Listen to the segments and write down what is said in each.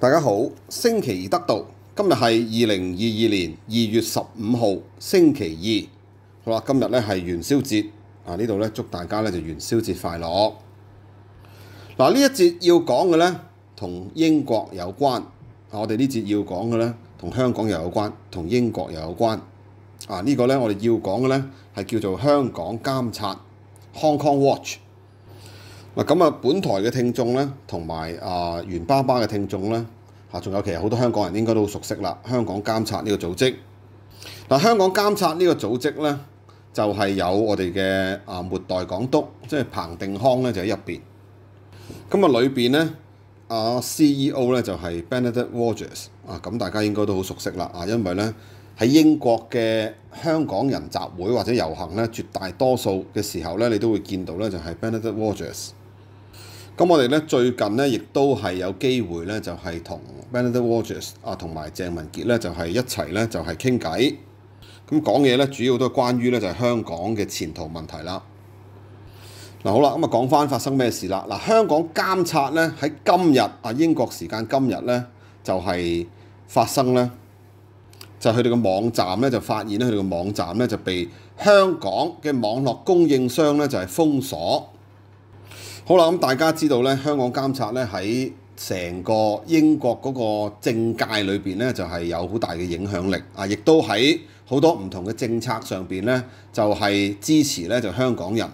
大家好，星期二得到，今日系二零二二年二月十五號星期二，好啦，今日咧係元宵節，啊呢度咧祝大家咧就元宵節快樂。嗱呢一節要講嘅咧，同英國有關，啊我哋呢節要講嘅咧，同香港又有關，同英國又有關，啊呢個咧我哋要講嘅咧，係叫做香港監察 （Hong Kong Watch）。咁啊，本台嘅聽眾咧，同埋啊，袁巴巴嘅聽眾咧，嚇，仲有其實好多香港人應該都熟悉啦。香港監察呢個組織，嗱，香港監察呢個組織咧，就係有我哋嘅啊末代港督，即系彭定康咧，就喺入邊。咁啊，裏邊咧啊，C E O 咧就係 b e n e d i c t Rogers 啊，咁大家應該都好熟悉啦啊，因為咧喺英國嘅香港人集會或者遊行咧，絕大多數嘅時候咧，你都會見到咧就係 b e n e d i c t Rogers。咁我哋咧最近咧，亦都係有機會咧，就係同 Benet w a l e r s 啊，同埋鄭文傑咧，就係一齊咧，就係傾偈。咁講嘢咧，主要都係關於咧，就係香港嘅前途問題啦。嗱，好啦，咁啊，講翻發生咩事啦？嗱，香港監察咧喺今日啊，英國時間今日咧，就係發生咧，就佢哋嘅網站咧，就發現咧，佢哋嘅網站咧，就被香港嘅網絡供應商咧，就係封鎖。好啦，咁大家知道咧，香港監察咧喺成個英國嗰個政界裏面咧，就係有好大嘅影響力啊！亦都喺好多唔同嘅政策上面咧，就係支持咧就香港人。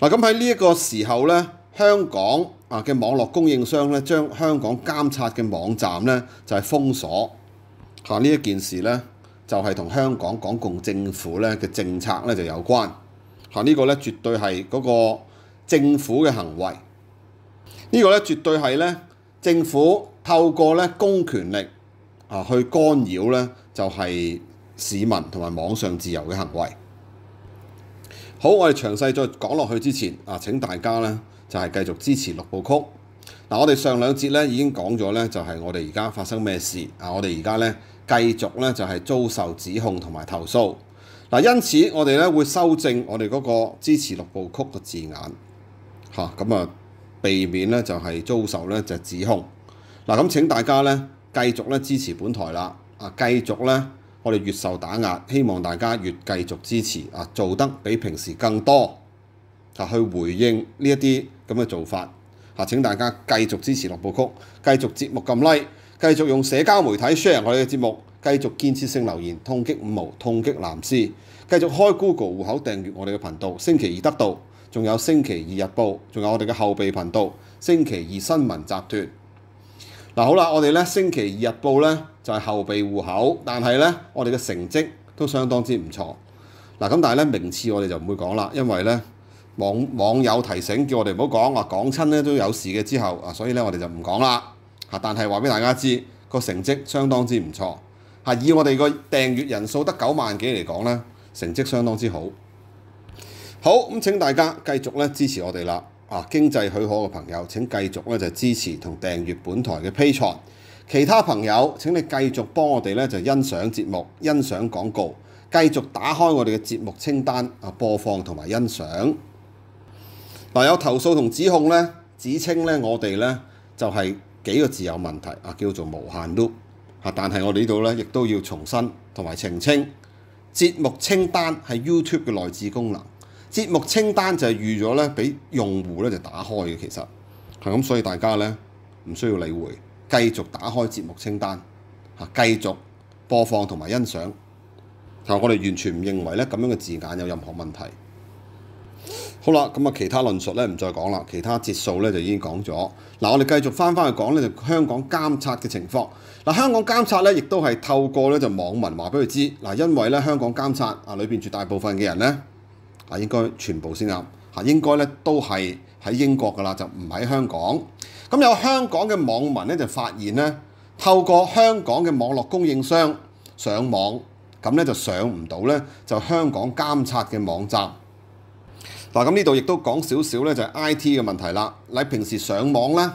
嗱，咁喺呢一個時候咧，香港啊嘅網絡供應商咧，將香港監察嘅網站咧就係封鎖。嚇，呢一件事咧就係同香港港共政府咧嘅政策咧就有關。嚇，呢個咧絕對係嗰個。政府嘅行為，呢個咧絕對係咧政府透過咧公權力啊去干擾咧就係市民同埋網上自由嘅行為。好，我哋詳細再講落去之前啊，請大家咧就係繼續支持六部曲。嗱，我哋上兩節咧已經講咗咧，就係我哋而家發生咩事啊？我哋而家咧繼續咧就係遭受指控同埋投訴。嗱，因此我哋咧會修正我哋嗰個支持六部曲嘅字眼。嚇咁啊，避免咧就係遭受咧就指控。嗱咁請大家咧繼續咧支持本台啦。啊，繼續咧，我哋越受打壓，希望大家越繼續支持。啊，做得比平時更多，啊，去回應呢一啲咁嘅做法。嚇請大家繼續支持樂部曲，繼續節目 k 拉，繼續用社交媒體 share 我哋嘅節目，繼續建設性留言，痛擊五毛，痛擊藍絲，繼續開 Google 户口訂閱我哋嘅頻道，星期二得到。仲有星期二日報，仲有我哋嘅後備頻道星期二新聞集團。嗱好啦，我哋咧星期二日報咧就係後備户口，但係咧我哋嘅成績都相當之唔錯。嗱咁但係咧名次我哋就唔會講啦，因為咧網網友提醒叫我哋唔好講，話講親咧都有事嘅之後，啊所以咧我哋就唔講啦。但係話俾大家知個成績相當之唔錯。以我哋個訂閱人數得九萬幾嚟講咧，成績相當之好。好咁，請大家繼續咧支持我哋啦。啊，經濟許可嘅朋友請繼續咧就支持同訂閱本台嘅 P 採，其他朋友請你繼續幫我哋咧就欣賞節目、欣賞廣告，繼續打開我哋嘅節目清單啊播放同埋欣賞嗱。有投訴同指控咧，指稱咧我哋咧就係幾個字有問題啊，叫做無限 loop 啊。但係我呢度咧亦都要重申同埋澄清，節目清單係 YouTube 嘅內置功能。節目清單就係預咗咧，俾用户咧就打開嘅。其實係咁，所以大家咧唔需要理會，繼續打開節目清單嚇，繼續播放同埋欣賞。但我哋完全唔認為咧咁樣嘅字眼有任何問題。好啦，咁啊，其他論述咧唔再講啦，其他節數咧就已經講咗嗱。我哋繼續翻翻去講咧就香港監察嘅情況嗱。香港監察咧亦都係透過咧就網民話俾佢知嗱，因為咧香港監察啊，裏邊絕大部分嘅人咧。啊，應該全部先啱。啊，應該咧都係喺英國㗎啦，就唔喺香港。咁有香港嘅網民咧就發現咧，透過香港嘅網絡供應商上網，咁咧就上唔到咧，就香港監察嘅網站。嗱，咁呢度亦都講少少咧，就係 I T 嘅問題啦。你平時上網咧，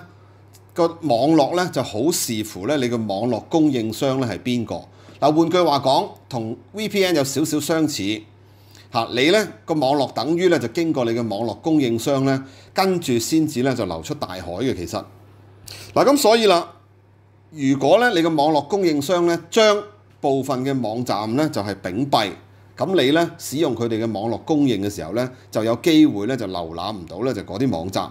個網絡咧就好視乎咧你嘅網絡供應商咧係邊個。嗱，換句話講，同 VPN 有少少相似。嚇你咧個網絡等於咧就經過你嘅網絡供應商咧，跟住先至咧就流出大海嘅其實。嗱咁所以啦，如果咧你嘅網絡供應商咧將部分嘅網站咧就係屏蔽，咁你咧使用佢哋嘅網絡供應嘅時候咧，就有機會咧就瀏覽唔到咧就嗰啲網站。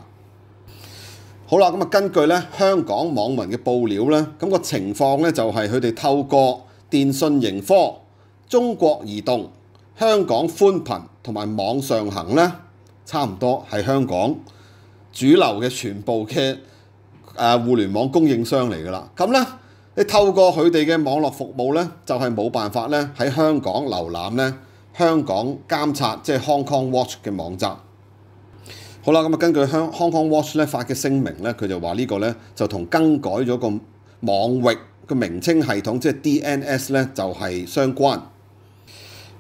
好啦，咁啊根據咧香港網民嘅報料咧，咁個情況咧就係佢哋透過電信盈科、中國移動。香港寬頻同埋網上行咧，差唔多係香港主流嘅全部嘅誒互聯網供應商嚟㗎啦。咁咧，你透過佢哋嘅網絡服務咧，就係冇辦法咧喺香港瀏覽咧香港監察即係 Hong Kong Watch 嘅網站。好啦，咁啊，根據香 Hong Kong Watch 咧發嘅聲明咧，佢就話呢個咧就同更改咗個網域個名稱系統即係 DNS 咧就係相關。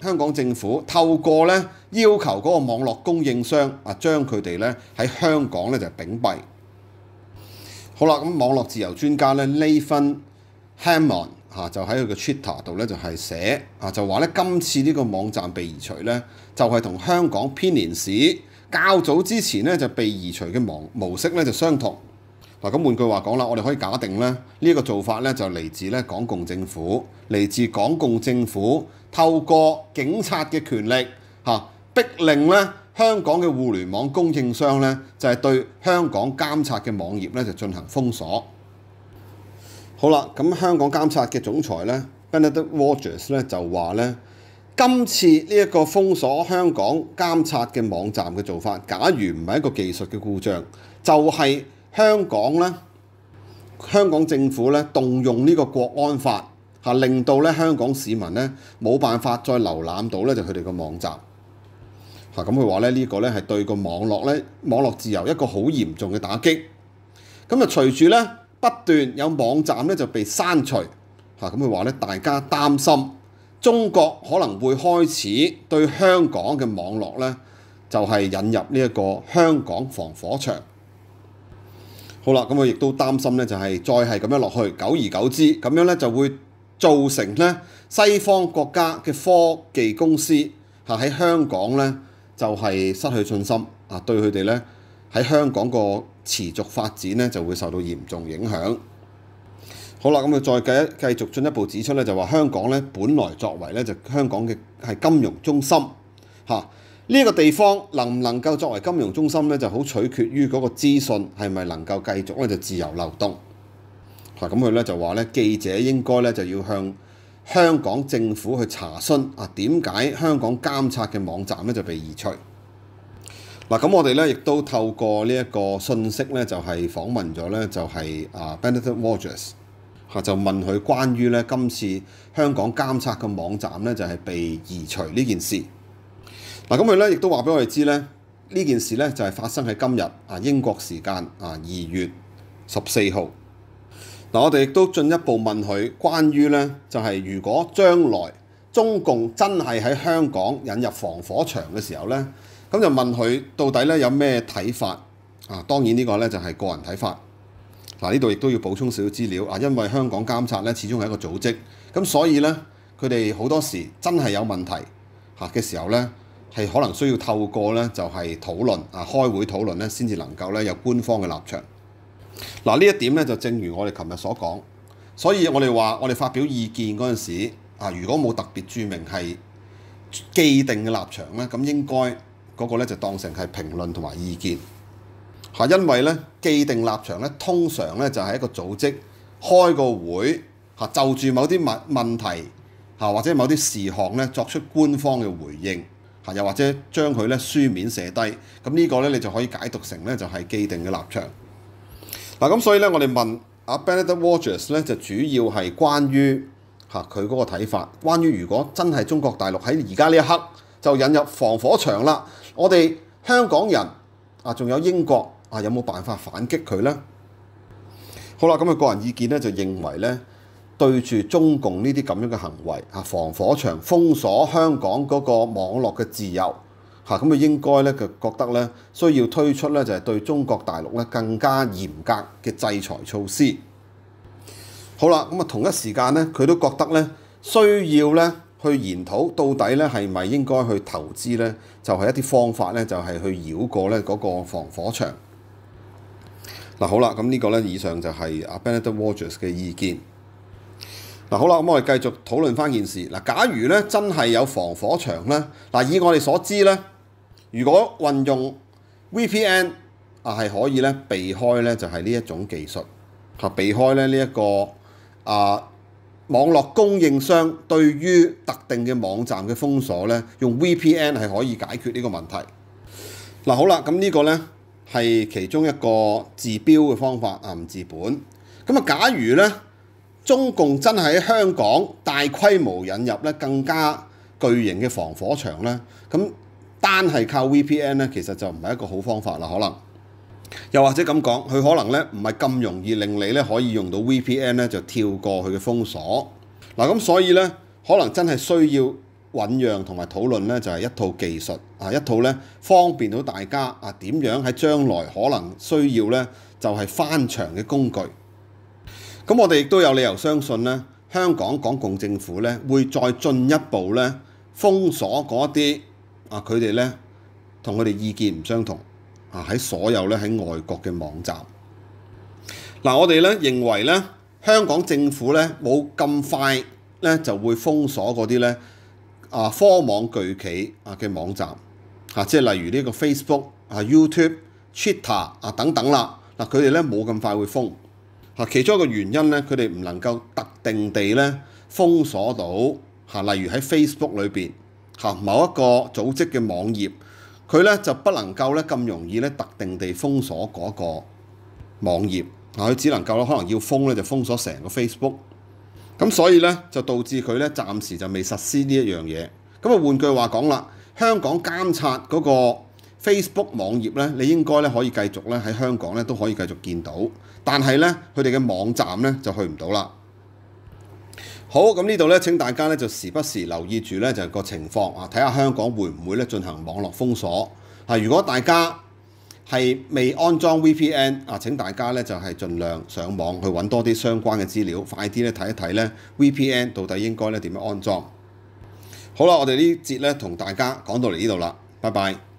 香港政府透過咧要求嗰個網絡供應商啊，將佢哋咧喺香港咧就屏閉。好啦，咁網絡自由專家咧，Leifin Hammond 嚇就喺佢嘅 Twitter 度咧就係寫啊，就話咧今次呢個網站被移除咧，就係同香港編年史較早之前咧就被移除嘅網模式咧就相同。嗱，咁換句話講啦，我哋可以假定咧呢個做法咧就嚟自咧港共政府，嚟自港共政府。透過警察嘅權力嚇，逼令咧香港嘅互聯網供應商咧就係對香港監察嘅網頁咧就進行封鎖。好啦，咁香港監察嘅總裁咧 b e n e t t c t Rogers 咧就話咧，今次呢一個封鎖香港監察嘅網站嘅做法，假如唔係一個技術嘅故障，就係香港咧香港政府咧動用呢個國安法。嚇令到咧香港市民咧冇辦法再瀏覽到咧就佢哋個網站。嗱咁佢話咧呢個咧係對個網絡咧網絡自由一個好嚴重嘅打擊。咁啊隨住咧不斷有網站咧就被刪除。嚇咁佢話咧大家擔心中國可能會開始對香港嘅網絡咧就係引入呢一個香港防火牆。好啦，咁我亦都擔心咧就係再係咁樣落去，久而久之咁樣咧就會。造成咧西方國家嘅科技公司嚇喺香港咧就係失去信心啊，對佢哋咧喺香港個持續發展咧就會受到嚴重影響。好啦，咁佢再繼繼續進一步指出咧，就話香港咧本來作為咧就香港嘅係金融中心嚇，呢個地方能唔能夠作為金融中心咧，就好取決於嗰個資訊係咪能夠繼續咧就自由流動。嗱，咁佢咧就話咧，記者應該咧就要向香港政府去查詢啊，點解香港監察嘅網站咧就被移除嗱？咁我哋咧亦都透過呢一個信息咧，就係訪問咗咧，就係啊 b e n e a m o n Rogers 嚇，就問佢關於咧今次香港監察嘅網站咧就係被移除呢件事嗱。咁佢咧亦都話俾我哋知咧，呢件事咧就係發生喺今日啊英國時間啊二月十四號。嗱，我哋亦都進一步問佢關於咧，就係如果將來中共真係喺香港引入防火牆嘅時候咧，咁就問佢到底咧有咩睇法啊？當然呢個咧就係個人睇法。嗱，呢度亦都要補充少少資料啊，因為香港監察咧始終係一個組織，咁所以咧佢哋好多時真係有問題嚇嘅時候咧，係可能需要透過咧就係討論啊，開會討論咧先至能夠咧有官方嘅立場。嗱呢一點咧就正如我哋琴日所講，所以我哋話我哋發表意見嗰陣時啊，如果冇特別註明係既定嘅立場咧，咁應該嗰個咧就當成係評論同埋意見嚇，因為咧既定立場咧通常咧就係一個組織開個會嚇就住某啲問問題嚇或者某啲事項咧作出官方嘅回應嚇，又或者將佢咧書面寫低，咁呢個咧你就可以解讀成咧就係既定嘅立場。嗱咁所以咧，我哋問阿 Benetted Waters 咧，就主要係關於嚇佢嗰個睇法，關於如果真係中國大陸喺而家呢一刻就引入防火牆啦，我哋香港人啊，仲有英國啊，有冇辦法反擊佢咧？好啦，咁啊個人意見咧，就認為咧，對住中共呢啲咁樣嘅行為防火牆封鎖香港嗰個網絡嘅自由。咁啊應該咧佢覺得咧需要推出咧就係對中國大陸咧更加嚴格嘅制裁措施。好啦，咁啊同一時間咧佢都覺得咧需要咧去研討到底咧係咪應該去投資咧，就係一啲方法咧就係去繞過咧嗰個防火牆。嗱好啦，咁呢個咧以上就係阿 Benet Walters 嘅意見。嗱好啦，咁我哋繼續討論翻件事。嗱，假如咧真係有防火牆咧，嗱以我哋所知咧。如果運用 VPN 啊，係可以咧避開咧就係呢一種技術，嚇避開咧呢一個啊網絡供應商對於特定嘅網站嘅封鎖咧，用 VPN 係可以解決呢個問題。嗱好啦，咁呢個咧係其中一個治標嘅方法，啊唔治本。咁啊，假如咧中共真係喺香港大規模引入咧更加巨型嘅防火牆咧，咁單係靠 VPN 咧，其實就唔係一個好方法啦。可能又或者咁講，佢可能咧唔係咁容易令你咧可以用到 VPN 咧，就跳過佢嘅封鎖嗱。咁所以咧，可能真係需要揾樣同埋討論咧，就係一套技術啊，一套咧方便到大家啊，點樣喺將來可能需要咧，就係翻牆嘅工具。咁我哋亦都有理由相信咧，香港港共政府咧會再進一步咧封鎖嗰啲。啊！佢哋咧同佢哋意見唔相同啊！喺所有咧喺外國嘅網站，嗱我哋咧認為咧香港政府咧冇咁快咧就會封鎖嗰啲咧啊科網巨企啊嘅網站嚇，即係例如呢個 Facebook 啊、YouTube、Twitter 啊等等啦。嗱佢哋咧冇咁快會封嚇，其中一個原因咧，佢哋唔能夠特定地咧封鎖到嚇，例如喺 Facebook 裏邊。嚇某一個組織嘅網頁，佢咧就不能夠咧咁容易咧特定地封鎖嗰個網頁，佢只能夠咧可能要封咧就封鎖成個 Facebook，咁所以咧就導致佢咧暫時就未實施呢一樣嘢。咁啊換句話講啦，香港監察嗰個 Facebook 網頁咧，你應該咧可以繼續咧喺香港咧都可以繼續見到，但係咧佢哋嘅網站咧就去唔到啦。好咁呢度咧，請大家咧就時不時留意住咧，就個情況啊，睇下香港會唔會咧進行網絡封鎖啊。如果大家係未安裝 VPN 啊，請大家咧就係盡量上網去揾多啲相關嘅資料，快啲咧睇一睇咧 VPN 到底應該咧點樣安裝。好啦，我哋呢節咧同大家講到嚟呢度啦，拜拜。